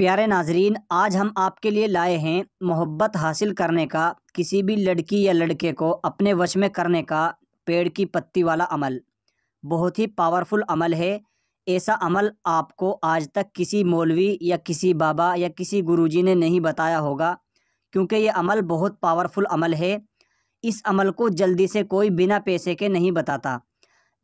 प्यारे नाजरीन आज हम आपके लिए लाए हैं मोहब्बत हासिल करने का किसी भी लड़की या लड़के को अपने वश में करने का पेड़ की पत्ती वाला अमल बहुत ही पावरफुल अमल है ऐसा अमल आपको आज तक किसी मौलवी या किसी बाबा या किसी गुरुजी ने नहीं बताया होगा क्योंकि ये अमल बहुत पावरफुल अमल है इस अमल को जल्दी से कोई बिना पैसे के नहीं बताता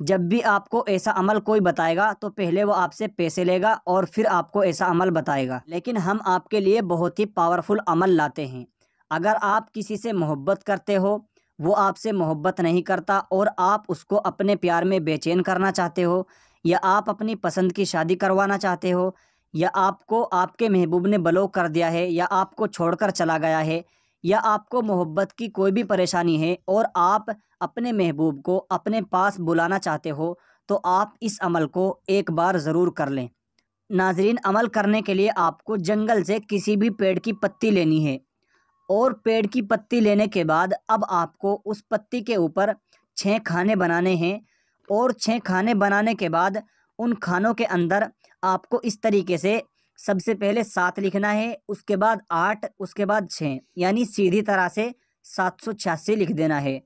जब भी आपको ऐसा अमल कोई बताएगा तो पहले वो आपसे पैसे लेगा और फिर आपको ऐसा अमल बताएगा लेकिन हम आपके लिए बहुत ही पावरफुल अमल लाते हैं अगर आप किसी से मोहब्बत करते हो वो आपसे मोहब्बत नहीं करता और आप उसको अपने प्यार में बेचैन करना चाहते हो या आप अपनी पसंद की शादी करवाना चाहते हो या आपको आपके महबूब ने ब्लॉक कर दिया है या आपको छोड़कर चला गया है या आपको मोहब्बत की कोई भी परेशानी है और आप अपने महबूब को अपने पास बुलाना चाहते हो तो आप इस अमल को एक बार ज़रूर कर लें नाजरीन अमल करने के लिए आपको जंगल से किसी भी पेड़ की पत्ती लेनी है और पेड़ की पत्ती लेने के बाद अब आपको उस पत्ती के ऊपर छः खाने बनाने हैं और छः खाने बनाने के बाद उन खानों के अंदर आपको इस तरीके से सबसे पहले सात लिखना है उसके बाद आठ उसके बाद छः यानी सीधी तरह से सात सौ छियासी लिख देना है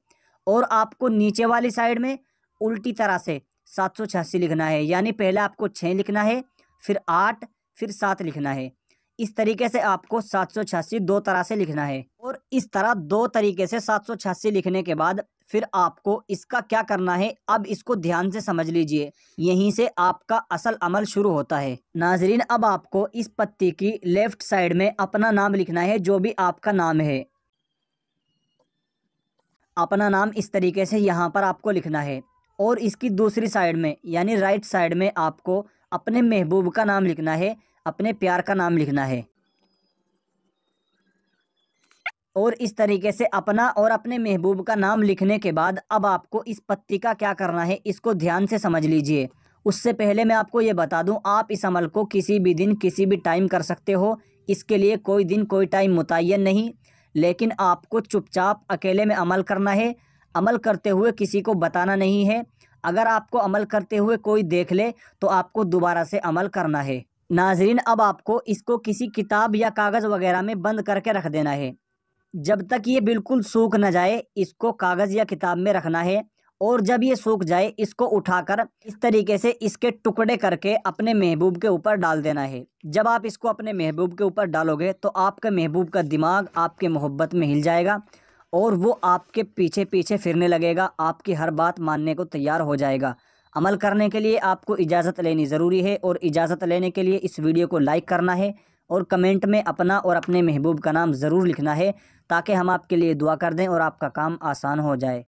और आपको नीचे वाली साइड में उल्टी तरह से सात सौ छियासी लिखना है यानी पहले आपको छः लिखना है फिर आठ फिर सात लिखना है इस तरीके से आपको सात सौ छियासी दो तरह से लिखना है इस तरह दो तरीके से सात लिखने के बाद फिर आपको इसका क्या करना है अब इसको ध्यान से समझ लीजिए यहीं से आपका असल अमल शुरू होता है नाजरीन अब आपको इस पत्ती की लेफ्ट साइड में अपना नाम लिखना है जो भी आपका नाम है अपना नाम इस तरीके से यहाँ पर आपको लिखना है और इसकी दूसरी साइड में यानी राइट साइड में आपको अपने महबूब का नाम लिखना है अपने प्यार का नाम लिखना है और इस तरीके से अपना और अपने महबूब का नाम लिखने के बाद अब आपको इस पत्ती का क्या करना है इसको ध्यान से समझ लीजिए उससे पहले मैं आपको ये बता दूं आप इस अमल को किसी भी दिन किसी भी टाइम कर सकते हो इसके लिए कोई दिन कोई टाइम मुतन नहीं लेकिन आपको चुपचाप अकेले में अमल करना है अमल करते हुए किसी को बताना नहीं है अगर आपको अमल करते हुए कोई देख ले तो आपको दोबारा से अमल करना है नाजरीन अब आपको इसको किसी किताब या कागज़ वगैरह में बंद करके रख देना है जब तक ये बिल्कुल सूख न जाए इसको कागज़ या किताब में रखना है और जब ये सूख जाए इसको उठाकर इस तरीके से इसके टुकड़े करके अपने महबूब के ऊपर डाल देना है जब आप इसको अपने महबूब के ऊपर डालोगे तो आपके महबूब का दिमाग आपके मोहब्बत में हिल जाएगा और वो आपके पीछे पीछे फिरने लगेगा आपकी हर बात मानने को तैयार हो जाएगा अमल करने के लिए आपको इजाज़त लेनी ज़रूरी है और इजाज़त लेने के लिए इस वीडियो को लाइक करना है और कमेंट में अपना और अपने महबूब का नाम ज़रूर लिखना है ताकि हम आपके लिए दुआ कर दें और आपका काम आसान हो जाए